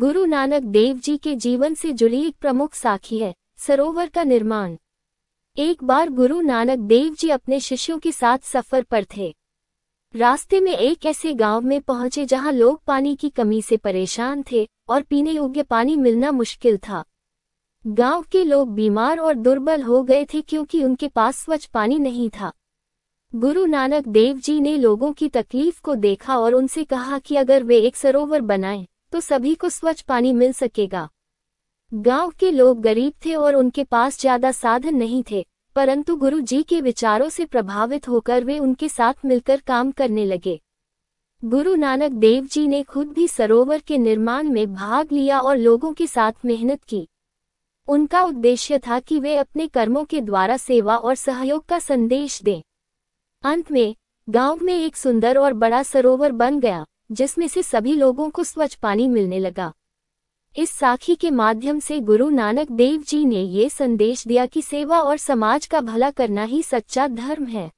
गुरु नानक देव जी के जीवन से जुड़ी एक प्रमुख साखी है सरोवर का निर्माण एक बार गुरु नानक देव जी अपने शिष्यों के साथ सफर पर थे रास्ते में एक ऐसे गांव में पहुंचे जहां लोग पानी की कमी से परेशान थे और पीने योग्य पानी मिलना मुश्किल था गांव के लोग बीमार और दुर्बल हो गए थे क्योंकि उनके पास स्वच्छ पानी नहीं था गुरु नानक देव जी ने लोगों की तकलीफ को देखा और उनसे कहा कि अगर वे एक सरोवर बनाएं तो सभी को स्वच्छ पानी मिल सकेगा गांव के लोग गरीब थे और उनके पास ज्यादा साधन नहीं थे परंतु गुरु जी के विचारों से प्रभावित होकर वे उनके साथ मिलकर काम करने लगे गुरु नानक देव जी ने खुद भी सरोवर के निर्माण में भाग लिया और लोगों के साथ मेहनत की उनका उद्देश्य था कि वे अपने कर्मों के द्वारा सेवा और सहयोग का संदेश दें अंत में गांव में एक सुंदर और बड़ा सरोवर बन गया जिसमें से सभी लोगों को स्वच्छ पानी मिलने लगा इस साखी के माध्यम से गुरु नानक देव जी ने ये संदेश दिया कि सेवा और समाज का भला करना ही सच्चा धर्म है